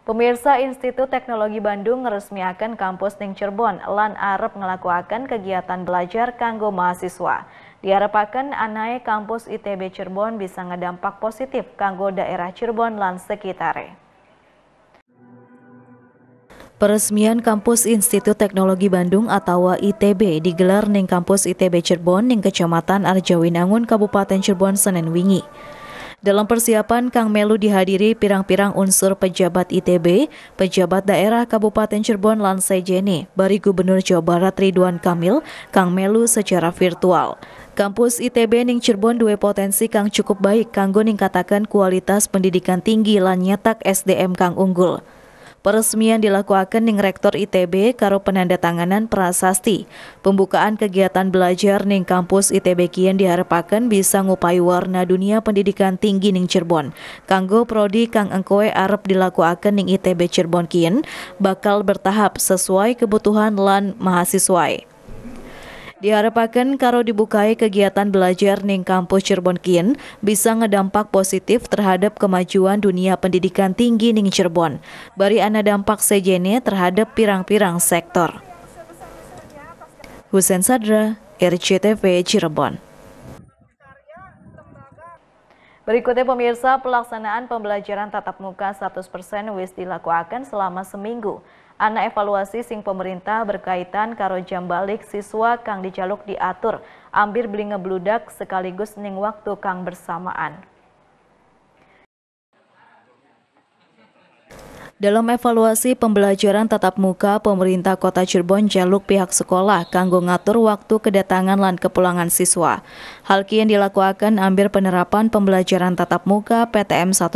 Pemirsa Institut Teknologi Bandung meresmikan kampus Ning Cirebon lan arep ngelakuakan kegiatan belajar kanggo mahasiswa. Diharapkan anai kampus ITB Cirebon bisa ngedampak positif kanggo daerah Cirebon lan sekitare. Peresmian Kampus Institut Teknologi Bandung atau ITB digelar ning Kampus ITB Cirebon ning Kecamatan Arjawinangun Kabupaten Cirebon Senin wingi. Dalam persiapan, Kang Melu dihadiri pirang-pirang unsur pejabat ITB, pejabat daerah Kabupaten Cirebon Jene, Bari Gubernur Jawa Barat Ridwan Kamil, Kang Melu secara virtual. Kampus ITB Ning Cirebon dua potensi kang cukup baik kanggo ningkatakan kualitas pendidikan tinggi lan nyetak SDM kang unggul. Peresmian dilakukan ning Rektor ITB karo penandatanganan prasasti. Pembukaan kegiatan belajar ning kampus ITB kian diharapkan bisa ngupai warna dunia pendidikan tinggi ning Cirebon. Kanggo prodi kang engkoe Arab dilakukan ning ITB Cirebon kian bakal bertahap sesuai kebutuhan lan mahasiswa. Diharapkan kalau dibukai kegiatan belajar ning kampus Cirebon Kien bisa ngedampak positif terhadap kemajuan dunia pendidikan tinggi ning Cirebon. Bari ana dampak sejene terhadap pirang-pirang sektor. Husen Sadra, RCTV Cirebon. Berikutnya pemirsa, pelaksanaan pembelajaran tatap muka 100% wis dilakukan selama seminggu. Anak evaluasi sing pemerintah berkaitan karo jam balik siswa kang dijaluk diatur, ambir beli ngebludak sekaligus ning waktu kang bersamaan. Dalam evaluasi pembelajaran tatap muka, pemerintah kota Cirebon jaluk pihak sekolah kanggo ngatur waktu kedatangan lan kepulangan siswa. Hal kian dilakukan ambil penerapan pembelajaran tatap muka PTM 100%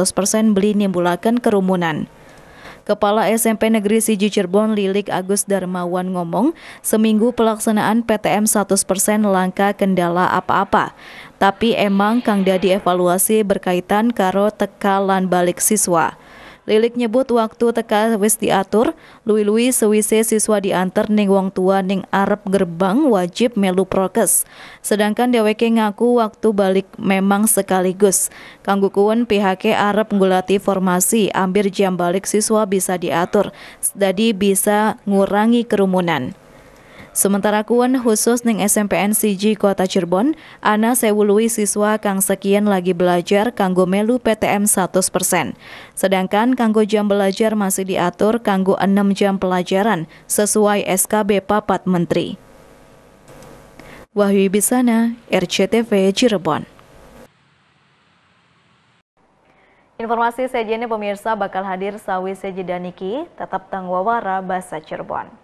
beli nimbulakan kerumunan. Kepala SMP Negeri Siji Cirebon Lilik Agus Darmawan ngomong, seminggu pelaksanaan PTM 100% langka kendala apa-apa. Tapi emang Kang Dadi evaluasi berkaitan karo tekalan balik siswa. Lilik nyebut waktu teka wis diatur, lui-lui sewise siswa diantar ning wong tua ning arep gerbang wajib melu prokes. Sedangkan dheweke ngaku waktu balik memang sekaligus. Kanggu kuen pihake arep ngulati formasi, ambil jam balik siswa bisa diatur, jadi bisa ngurangi kerumunan. Sementara kuan khusus ning SMPN CG Kota Cirebon, ana sewului siswa kang sekian lagi belajar kanggo melu PTM 100%. Sedangkan kanggo jam belajar masih diatur kanggo 6 jam pelajaran sesuai SKB Papat Menteri. Wahyu Bisana, RCTV Cirebon. Informasi sejenis pemirsa bakal hadir sawi sejidaniki tetap wawara bahasa Cirebon.